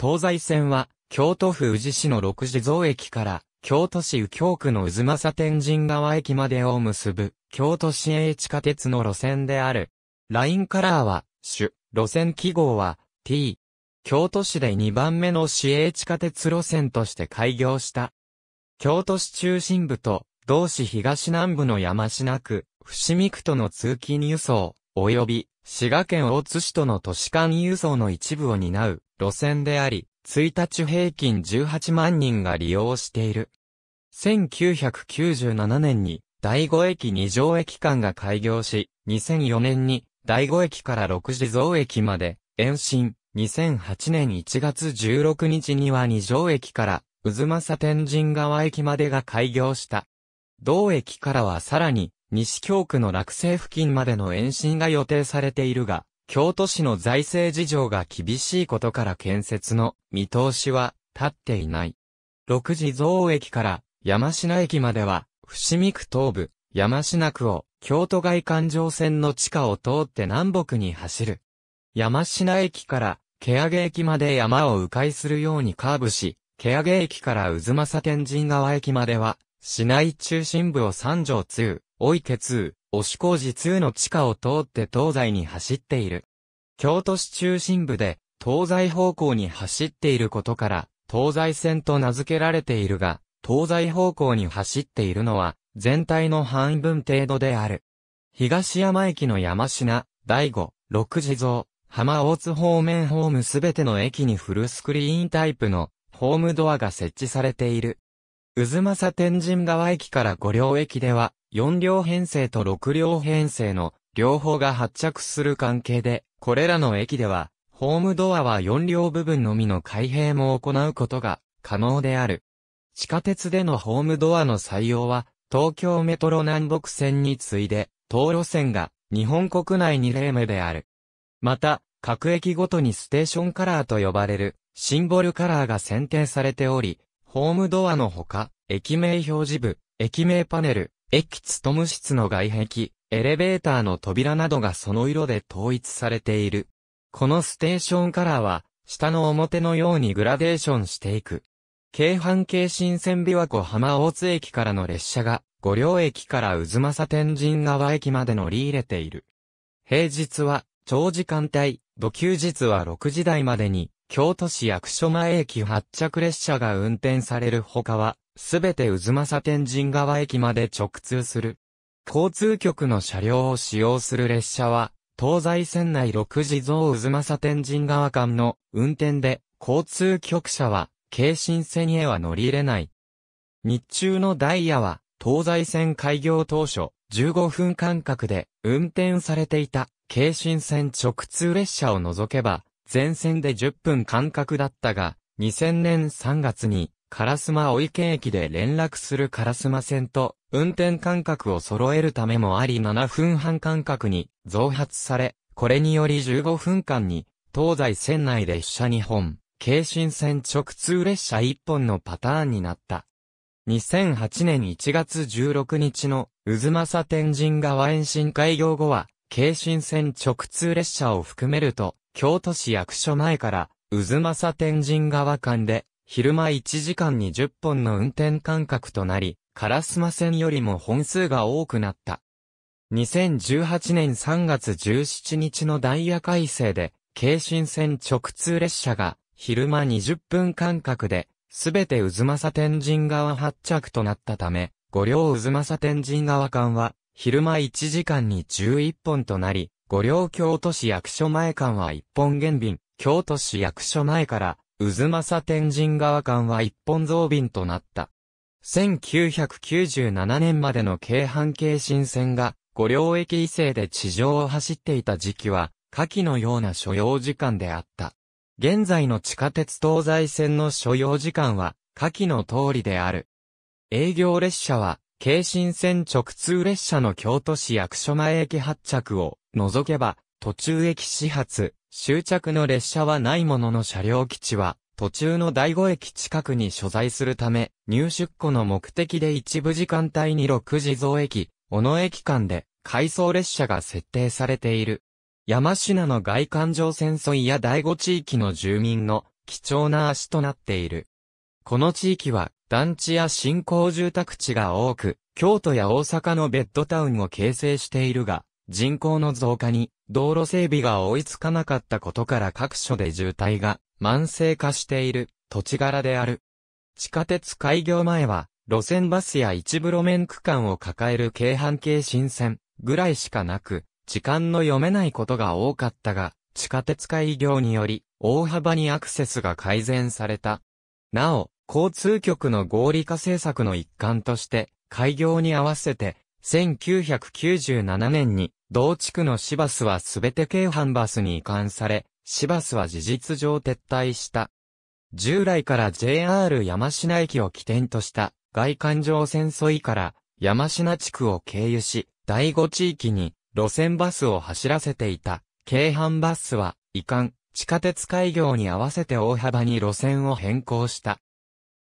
東西線は、京都府宇治市の六地増駅から、京都市右京区の渦政天神川駅までを結ぶ、京都市営地下鉄の路線である。ラインカラーは、主、路線記号は、T。京都市で2番目の市営地下鉄路線として開業した。京都市中心部と、同市東南部の山科区、伏見区との通勤輸送、及び滋賀県大津市との都市間輸送の一部を担う路線であり、1日平均18万人が利用している。1997年に第5駅二条駅間が開業し、2004年に第5駅から6時増駅まで延伸、2008年1月16日には二条駅から渦政天神川駅までが開業した。同駅からはさらに西京区の落成付近までの延伸が予定されているが、京都市の財政事情が厳しいことから建設の見通しは立っていない。六時蔵駅から山品駅までは、伏見区東部、山品区を京都外環状線の地下を通って南北に走る。山品駅から毛上駅まで山を迂回するようにカーブし、毛上駅から渦政天神川駅までは、市内中心部を三条通、おいて通、押工事通の地下を通って東西に走っている。京都市中心部で、東西方向に走っていることから、東西線と名付けられているが、東西方向に走っているのは、全体の半分程度である。東山駅の山品、第五、六地蔵、浜大津方面ホームすべての駅にフルスクリーンタイプのホームドアが設置されている。渦政天神川駅から五両駅では、4両編成と6両編成の両方が発着する関係で、これらの駅では、ホームドアは4両部分のみの開閉も行うことが可能である。地下鉄でのホームドアの採用は、東京メトロ南北線に次いで、東路線が日本国内2例目である。また、各駅ごとにステーションカラーと呼ばれるシンボルカラーが選定されており、ホームドアのほか、駅名表示部、駅名パネル、駅務室の外壁、エレベーターの扉などがその色で統一されている。このステーションカラーは、下の表のようにグラデーションしていく。京阪京新線琵琶湖浜大津駅からの列車が、五両駅から渦政天神川駅まで乗り入れている。平日は、長時間帯、土休日は6時台までに、京都市役所前駅発着列車が運転されるほかは、すべて渦政天神川駅まで直通する。交通局の車両を使用する列車は、東西線内6地増渦政天神川間の運転で、交通局車は、京神線へは乗り入れない。日中のダイヤは、東西線開業当初、15分間隔で運転されていた京神線直通列車を除けば、全線で10分間隔だったが、2000年3月にカラスマ御池駅で連絡するカラスマ線と、運転間隔を揃えるためもあり7分半間隔に増発され、これにより15分間に、東西線内列車2本、京神線直通列車1本のパターンになった。2008年1月16日の、渦政天神川延伸開業後は、京神線直通列車を含めると、京都市役所前から、渦政天神川間で、昼間1時間に10本の運転間隔となり、カラスマ線よりも本数が多くなった。2018年3月17日のダイヤ改正で、京神線直通列車が、昼間20分間隔で、すべて渦政天神側発着となったため、五両渦政天神側間は、昼間1時間に11本となり、五両京都市役所前間は1本減便、京都市役所前から渦政天神川間は一本増便となった。1997年までの京阪京新線が、五両駅異性で地上を走っていた時期は、下記のような所要時間であった。現在の地下鉄東西線の所要時間は、下記の通りである。営業列車は、京新線直通列車の京都市役所前駅発着を除けば、途中駅始発、終着の列車はないものの車両基地は、途中の第5駅近くに所在するため、入出庫の目的で一部時間帯に6時増駅、小野駅間で、回送列車が設定されている。山品の外環状線沿いや第5地域の住民の貴重な足となっている。この地域は団地や新興住宅地が多く、京都や大阪のベッドタウンを形成しているが、人口の増加に道路整備が追いつかなかったことから各所で渋滞が慢性化している土地柄である。地下鉄開業前は路線バスや一部路面区間を抱える京阪京新線ぐらいしかなく、時間の読めないことが多かったが、地下鉄開業により大幅にアクセスが改善された。なお、交通局の合理化政策の一環として、開業に合わせて、1997年に同地区の市バスはすべて京阪バスに移管され、市バスは事実上撤退した。従来から JR 山科駅を起点とした外環状線沿いから山科地区を経由し、第五地域に路線バスを走らせていた京阪バスは移管、地下鉄開業に合わせて大幅に路線を変更した。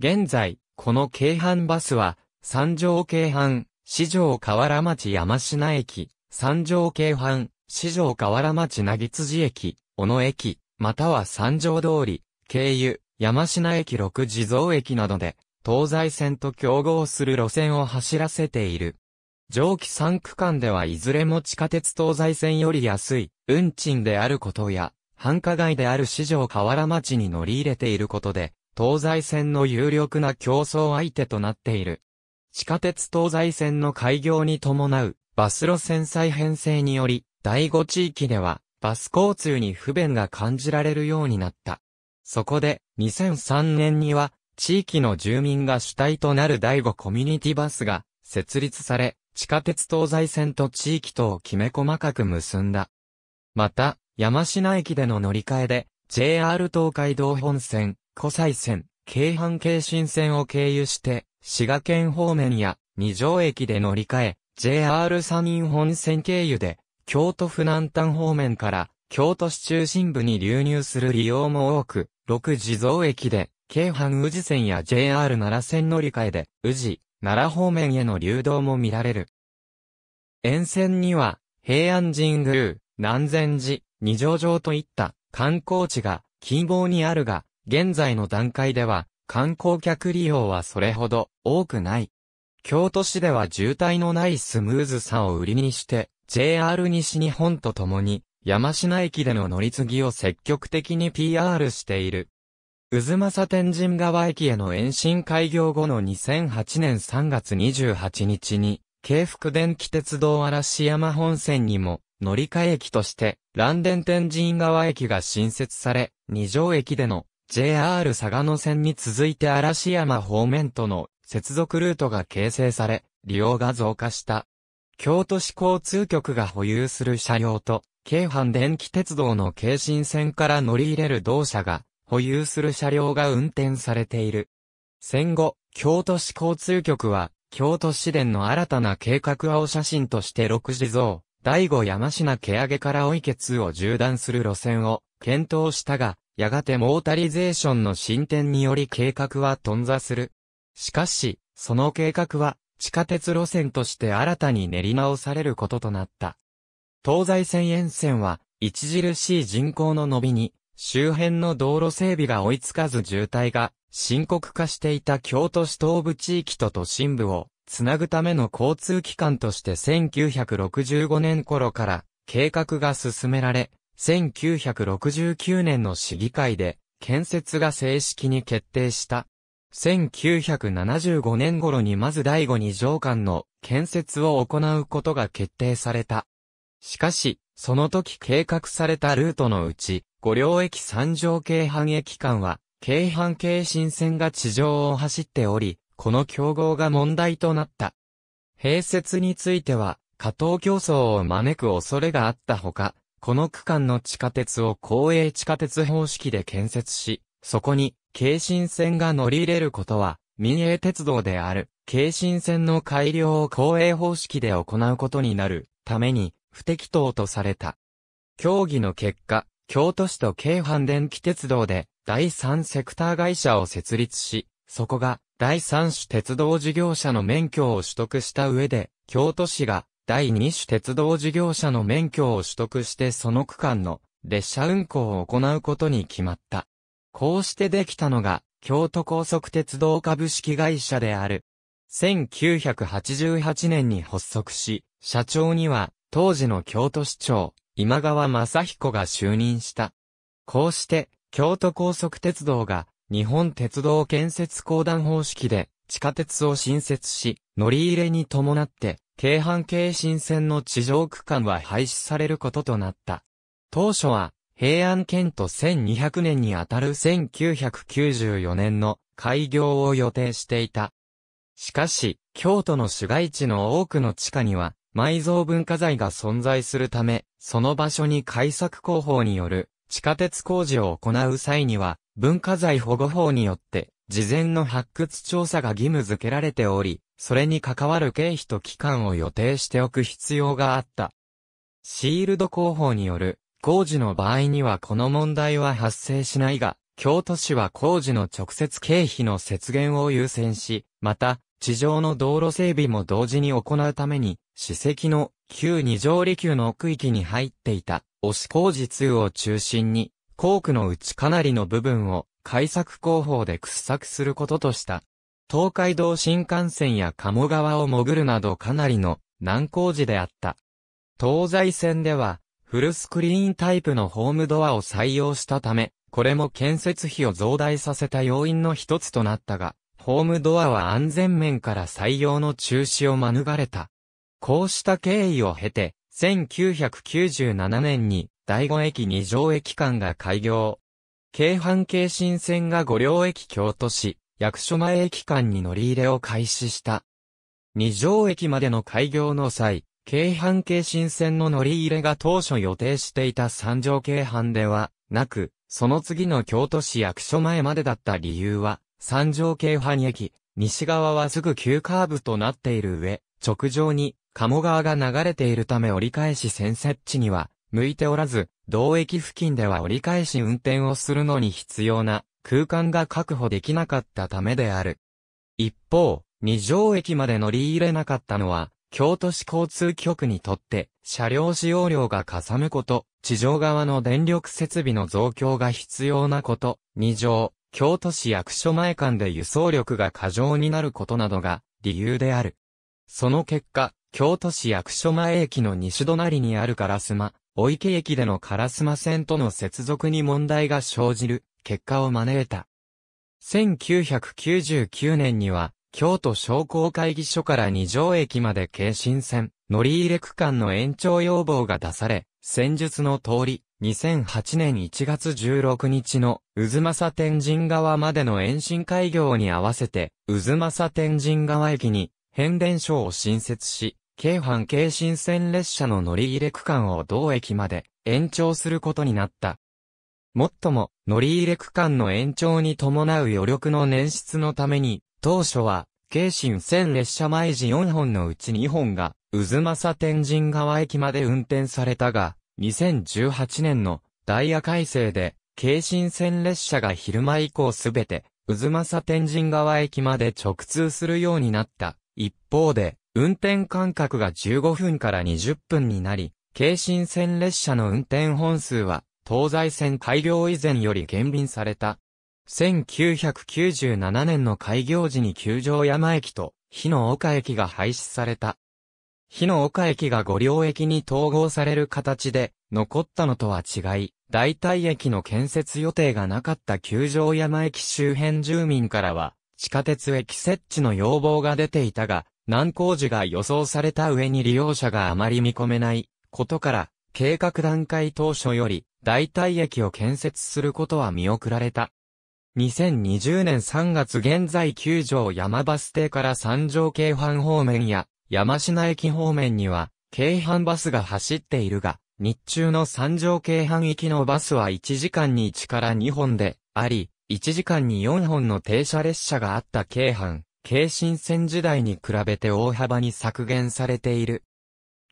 現在、この京阪バスは、三条京阪、四条河原町山科駅、三条京阪、四条河原町な辻駅、小野駅、または三条通り、経由、山科駅六地蔵駅などで、東西線と競合する路線を走らせている。上記3区間ではいずれも地下鉄東西線より安い、運賃であることや、繁華街である四条河原町に乗り入れていることで、東西線の有力な競争相手となっている。地下鉄東西線の開業に伴う、バス路線再編成により、第五地域では、バス交通に不便が感じられるようになった。そこで、2003年には、地域の住民が主体となる第五コミュニティバスが設立され、地下鉄東西線と地域とをきめ細かく結んだ。また、山品駅での乗り換えで、JR 東海道本線、湖西線、京阪京新線を経由して、滋賀県方面や二条駅で乗り換え、JR 山陰本線経由で、京都府南端方面から京都市中心部に流入する利用も多く、六地蔵駅で、京阪宇治線や JR 奈良線乗り換えで、宇治、奈良方面への流動も見られる。沿線には、平安神宮、南禅寺、二条城といった観光地が近傍にあるが、現在の段階では観光客利用はそれほど多くない。京都市では渋滞のないスムーズさを売りにして、JR 西日本とともに、山科駅での乗り継ぎを積極的に PR している。渦政天神川駅への延伸開業後の2008年3月28日に、京福電気鉄道嵐山本線にも、乗り換え駅として、蘭電天神川駅が新設され、二条駅での JR 佐賀野線に続いて嵐山方面との接続ルートが形成され、利用が増加した。京都市交通局が保有する車両と、京阪電気鉄道の京神線から乗り入れる同社が、保有する車両が運転されている。戦後、京都市交通局は、京都市電の新たな計画青写真として6時像、第五山科毛上げから追い決を縦断する路線を検討したが、やがてモータリゼーションの進展により計画は頓挫する。しかし、その計画は、地下鉄路線として新たに練り直されることとなった。東西線沿線は、著しい人口の伸びに、周辺の道路整備が追いつかず渋滞が深刻化していた京都市東部地域と都心部をつなぐための交通機関として1965年頃から計画が進められ、1969年の市議会で建設が正式に決定した。1975年頃にまず第五二条間の建設を行うことが決定された。しかし、その時計画されたルートのうち、五両駅三条京阪駅間は、京阪京新線が地上を走っており、この競合が問題となった。併設については、下等競争を招く恐れがあったほか、この区間の地下鉄を公営地下鉄方式で建設し、そこに京浜線が乗り入れることは、民営鉄道である、京浜線の改良を公営方式で行うことになるために、不適当とされた。協議の結果、京都市と京阪電気鉄道で第三セクター会社を設立し、そこが第三種鉄道事業者の免許を取得した上で、京都市が第二種鉄道事業者の免許を取得してその区間の列車運行を行うことに決まった。こうしてできたのが、京都高速鉄道株式会社である。1988年に発足し、社長には、当時の京都市長、今川正彦が就任した。こうして、京都高速鉄道が、日本鉄道建設公団方式で、地下鉄を新設し、乗り入れに伴って、京阪京新線の地上区間は廃止されることとなった。当初は、平安県と1200年にあたる1994年の開業を予定していた。しかし、京都の市街地の多くの地下には、埋蔵文化財が存在するため、その場所に開作工法による地下鉄工事を行う際には、文化財保護法によって、事前の発掘調査が義務付けられており、それに関わる経費と期間を予定しておく必要があった。シールド工法による工事の場合にはこの問題は発生しないが、京都市は工事の直接経費の節減を優先し、また、地上の道路整備も同時に行うために、史跡の旧二条利休の区域に入っていた、押し工事2を中心に、工区のうちかなりの部分を改作工法で掘削することとした。東海道新幹線や鴨川を潜るなどかなりの難工事であった。東西線では、フルスクリーンタイプのホームドアを採用したため、これも建設費を増大させた要因の一つとなったが、ホームドアは安全面から採用の中止を免れた。こうした経緯を経て、1997年に、第5駅二条駅間が開業。京阪京新線が五両駅京都市、役所前駅間に乗り入れを開始した。二条駅までの開業の際、京阪京新線の乗り入れが当初予定していた三条京阪では、なく、その次の京都市役所前までだった理由は、三条京阪駅、西側はすぐ急カーブとなっている上、直上に、鴨川が流れているため折り返し線設置には、向いておらず、同駅付近では折り返し運転をするのに必要な空間が確保できなかったためである。一方、二条駅まで乗り入れなかったのは、京都市交通局にとって、車両使用量がかさむこと、地上側の電力設備の増強が必要なこと、二条、京都市役所前間で輸送力が過剰になることなどが理由である。その結果、京都市役所前駅の西隣にある烏マ、お池駅での烏マ線との接続に問題が生じる結果を招いた。1999年には京都商工会議所から二条駅まで京新線、乗り入れ区間の延長要望が出され、戦術の通り、2008年1月16日の、うずまさ天神川までの延伸開業に合わせて、うずまさ天神川駅に、変電所を新設し、京阪京新線列車の乗り入れ区間を同駅まで延長することになった。もっとも、乗り入れ区間の延長に伴う余力の捻出のために、当初は、京神線列車毎時4本のうち2本が、渦政天神川駅まで運転されたが、2018年のダイヤ改正で、京神線列車が昼間以降すべて、渦政天神川駅まで直通するようになった。一方で、運転間隔が15分から20分になり、京神線列車の運転本数は、東西線開業以前より減便された。1997年の開業時に九条山駅と日野岡駅が廃止された。日野岡駅が五両駅に統合される形で残ったのとは違い、代替駅の建設予定がなかった九条山駅周辺住民からは地下鉄駅設置の要望が出ていたが、難工事が予想された上に利用者があまり見込めないことから、計画段階当初より代替駅を建設することは見送られた。2020年3月現在九条山バス停から三条京阪方面や山科駅方面には京阪バスが走っているが、日中の三条京阪行きのバスは1時間に1から2本であり、1時間に4本の停車列車があった京阪、京新線時代に比べて大幅に削減されている。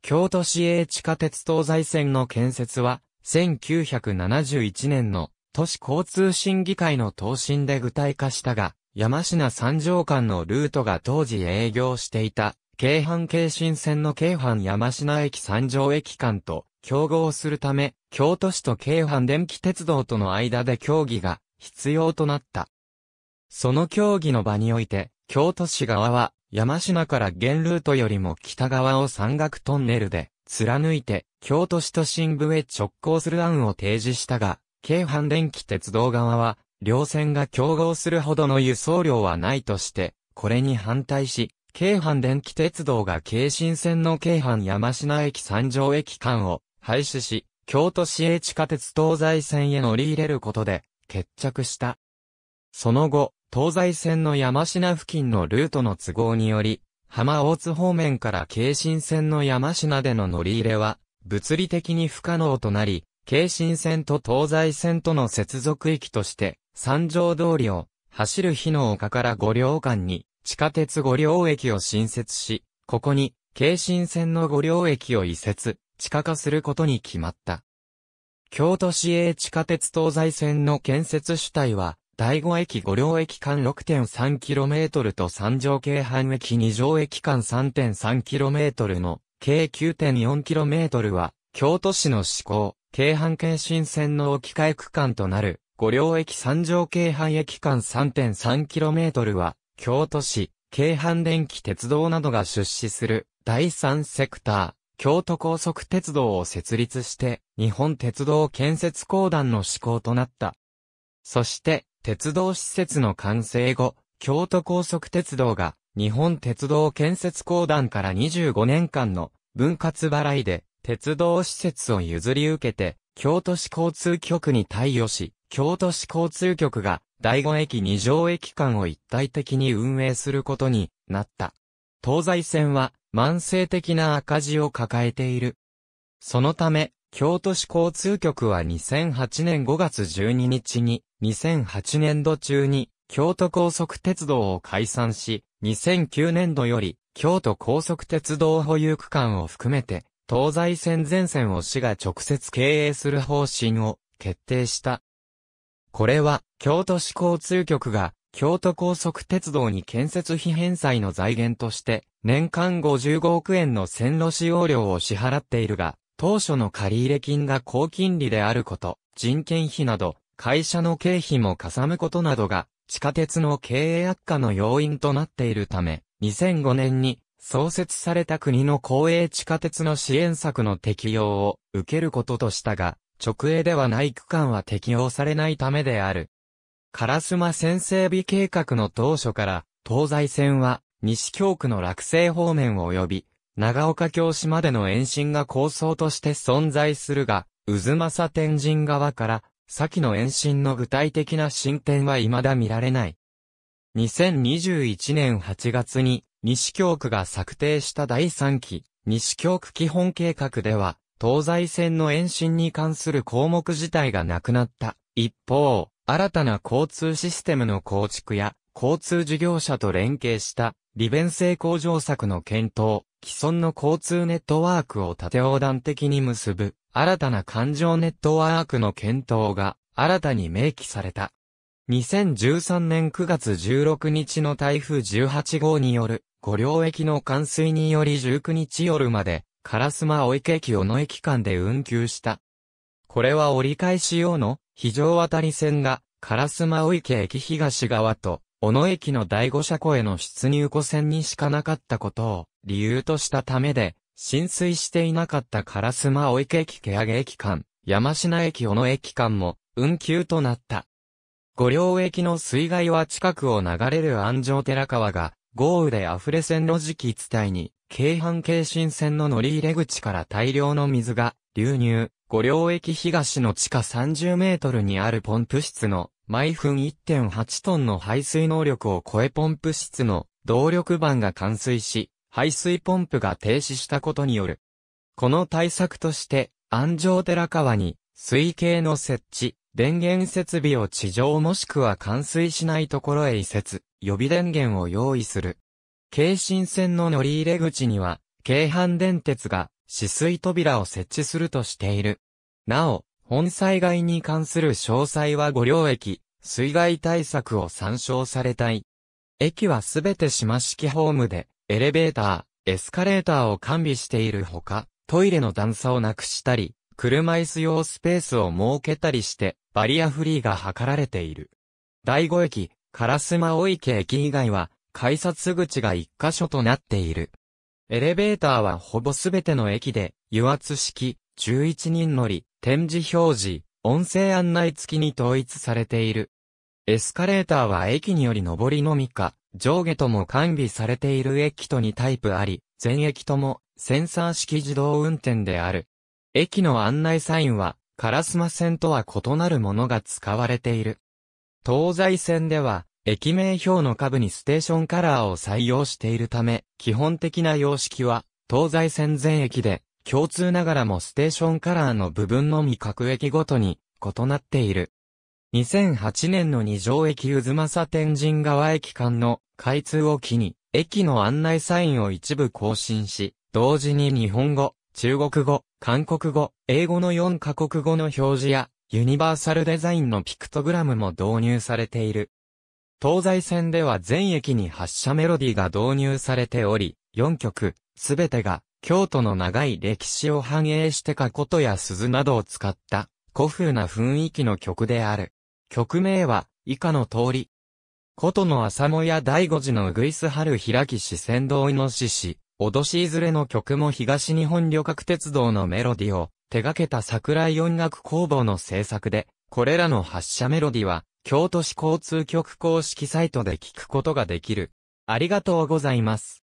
京都市営地下鉄東西線の建設は、1971年の都市交通審議会の答申で具体化したが、山品三条間のルートが当時営業していた、京阪京新線の京阪山品駅三条駅間と競合するため、京都市と京阪電気鉄道との間で協議が必要となった。その協議の場において、京都市側は、山品から現ルートよりも北側を山岳トンネルで、貫いて、京都市都心部へ直行する案を提示したが、京阪電気鉄道側は、両線が競合するほどの輸送量はないとして、これに反対し、京阪電気鉄道が京新線の京阪山科駅三条駅間を廃止し、京都市営地下鉄東西線へ乗り入れることで、決着した。その後、東西線の山科付近のルートの都合により、浜大津方面から京新線の山科での乗り入れは、物理的に不可能となり、京新線と東西線との接続駅として、三条通りを、走る日の丘から五両間に、地下鉄五両駅を新設し、ここに、京新線の五両駅を移設、地下化することに決まった。京都市営地下鉄東西線の建設主体は、第五駅五両駅間 6.3km と三条京阪駅二条駅間 3.3km の計 9.4km は、京都市の施行、京阪京新線の置き換え区間となる、五両駅三条京阪駅間 3.3km は、京都市、京阪電気鉄道などが出資する、第三セクター、京都高速鉄道を設立して、日本鉄道建設公団の施行となった。そして、鉄道施設の完成後、京都高速鉄道が、日本鉄道建設公団から25年間の分割払いで、鉄道施設を譲り受けて、京都市交通局に対応し、京都市交通局が、第5駅二条駅間を一体的に運営することになった。東西線は、慢性的な赤字を抱えている。そのため、京都市交通局は2008年5月12日に、2008年度中に、京都高速鉄道を解散し、2009年度より、京都高速鉄道保有区間を含めて、東西線全線を市が直接経営する方針を決定した。これは、京都市交通局が、京都高速鉄道に建設費返済の財源として、年間55億円の線路使用料を支払っているが、当初の借入金が高金利であること、人件費など、会社の経費もかさむことなどが、地下鉄の経営悪化の要因となっているため、2005年に創設された国の公営地下鉄の支援策の適用を受けることとしたが、直営ではない区間は適用されないためである。烏丸線整備計画の当初から、東西線は西京区の落成方面及び、長岡京市までの延伸が構想として存在するが、渦政天神側から、先の延伸の具体的な進展は未だ見られない。2021年8月に、西京区が策定した第3期、西京区基本計画では、東西線の延伸に関する項目自体がなくなった。一方、新たな交通システムの構築や、交通事業者と連携した利便性向上策の検討、既存の交通ネットワークを縦横断的に結ぶ、新たな環状ネットワークの検討が新たに明記された。2013年9月16日の台風18号による五両駅の冠水により19日夜まで、烏丸追池駅小野駅間で運休した。これは折り返し用の非常渡り線が、烏丸追池駅東側と、小野駅の第五車庫への出入庫線にしかなかったことを理由としたためで、浸水していなかった烏丸追池駅毛上駅間、山科駅小野駅間も運休となった。五両駅の水害は近くを流れる安城寺川が豪雨で溢れ線路期地帯に、京阪京新線の乗り入れ口から大量の水が流入、五両駅東の地下30メートルにあるポンプ室の毎分1.8トンの排水能力を超えポンプ室の動力板が冠水し、排水ポンプが停止したことによる。この対策として、安城寺川に水系の設置、電源設備を地上もしくは冠水しないところへ移設。予備電源を用意する。京神線の乗り入れ口には、京阪電鉄が止水扉を設置するとしている。なお、本災害に関する詳細は五両駅、水害対策を参照されたい。駅はすべて島式ホームで、エレベーター、エスカレーターを完備しているほか、トイレの段差をなくしたり、車椅子用スペースを設けたりして、バリアフリーが図られている。第5駅、カラスマ丸池駅以外は、改札口が一箇所となっている。エレベーターはほぼすべての駅で、油圧式、11人乗り、展示表示、音声案内付きに統一されている。エスカレーターは駅により上りのみか、上下とも完備されている駅と2タイプあり、全駅ともセンサー式自動運転である。駅の案内サインは、カラスマ線とは異なるものが使われている。東西線では、駅名表の下部にステーションカラーを採用しているため、基本的な様式は、東西線全駅で、共通ながらもステーションカラーの部分のみ各駅ごとに異なっている。2008年の二条駅渦政天神川駅間の開通を機に、駅の案内サインを一部更新し、同時に日本語、中国語、韓国語、英語の4カ国語の表示や、ユニバーサルデザインのピクトグラムも導入されている。東西線では全駅に発車メロディが導入されており、4曲、すべてが京都の長い歴史を反映してかことや鈴などを使った古風な雰囲気の曲である。曲名は以下の通り。琴の浅野や醍醐寺のうぐいす春開き四川道イノシ脅しいずれの曲も東日本旅客鉄道のメロディを手掛けた桜井音楽工房の制作で、これらの発車メロディは、京都市交通局公式サイトで聞くことができる。ありがとうございます。